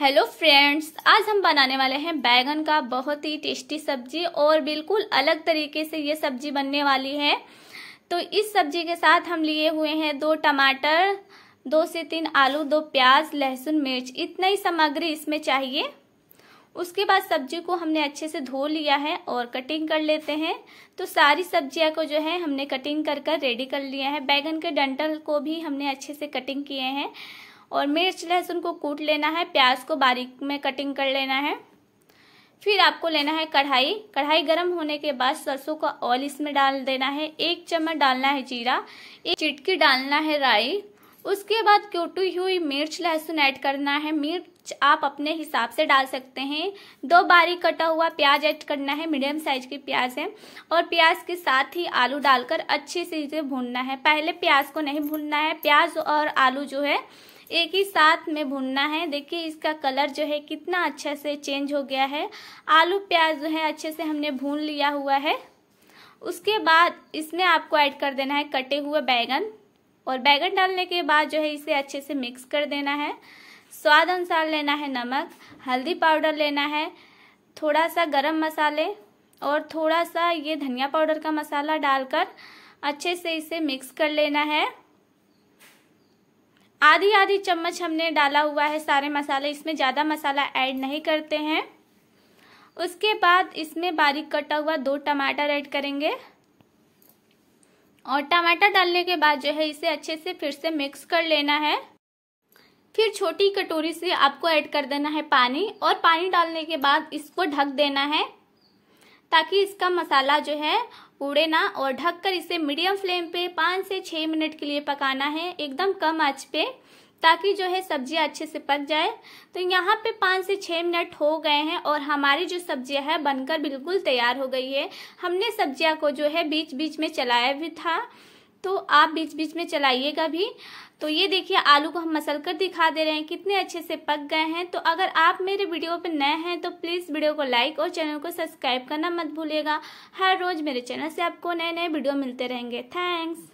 hello friends आज हम बनाने वाले हैं बैगन का बहुत ही टेस्टी सब्जी और बिल्कुल अलग तरीके से ये सब्जी बनने वाली है तो इस सब्जी के साथ हम लिए हुए हैं दो टमाटर दो से तीन आलू दो प्याज लहसुन मिर्च इतना ही सामग्री इसमें चाहिए उसके बाद सब्जी को हमने अच्छे से धो लिया है और कटिंग कर लेते हैं तो सारी सब्जियां को जो है हमने कटिंग कर कर रेडी कर लिया है बैगन के डंटल को भी हमने अच्छे से कटिंग किए हैं और मिर्च लहसुन को कूट लेना है प्याज को बारीक में कटिंग कर लेना है फिर आपको लेना है कढ़ाई कढ़ाई गर्म होने के बाद सरसों का ऑयल इसमें डाल देना है एक चम्मच डालना है जीरा एक चिटकी डालना है राई उसके बाद क्यूटी हुई मिर्च लहसुन ऐड करना है मिर्च आप अपने हिसाब से डाल सकते हैं दो बारीक कटा हुआ प्याज ऐड करना है मीडियम साइज की प्याज है और प्याज के साथ ही आलू डालकर अच्छे से इसे भूनना है पहले प्याज को नहीं भूनना है प्याज और आलू जो है एक ही साथ में भुनना है देखिए इसका कलर जो है कितना अच्छे से चेंज हो गया है आलू प्याज जो है अच्छे से हमने भून लिया हुआ है उसके बाद इसमें आपको ऐड कर देना है कटे हुए बैगन और बैगन डालने के बाद जो है इसे अच्छे से मिक्स कर देना है स्वाद अनुसार लेना है नमक हल्दी पाउडर लेना है थोड़ा सा गरम मसाले और थोड़ा सा ये धनिया पाउडर का मसाला डालकर अच्छे से इसे मिक्स कर लेना है आधी आधी चम्मच हमने डाला हुआ है सारे मसाले इसमें ज़्यादा मसाला ऐड नहीं करते हैं उसके बाद इसमें बारीक कटा हुआ दो टमाटर ऐड करेंगे और टमाटर डालने के बाद जो है इसे अच्छे से फिर से मिक्स कर लेना है फिर छोटी कटोरी से आपको ऐड कर देना है पानी और पानी डालने के बाद इसको ढक देना है ताकि इसका मसाला जो है उड़े ना और ढककर इसे मीडियम फ्लेम पे पाँच से छः मिनट के लिए पकाना है एकदम कम आंच पे ताकि जो है सब्जियाँ अच्छे से पक जाए तो यहाँ पे पाँच से छः मिनट हो गए हैं और हमारी जो सब्जियाँ है बनकर बिल्कुल तैयार हो गई है हमने सब्जियाँ को जो है बीच बीच में चलाया भी था तो आप बीच बीच में चलाइएगा भी तो ये देखिए आलू को हम मसल कर दिखा दे रहे हैं कितने अच्छे से पक गए हैं तो अगर आप मेरे वीडियो पर नए हैं तो प्लीज़ वीडियो को लाइक और चैनल को सब्सक्राइब करना मत भूलिएगा हर रोज़ मेरे चैनल से आपको नए नए वीडियो मिलते रहेंगे थैंक्स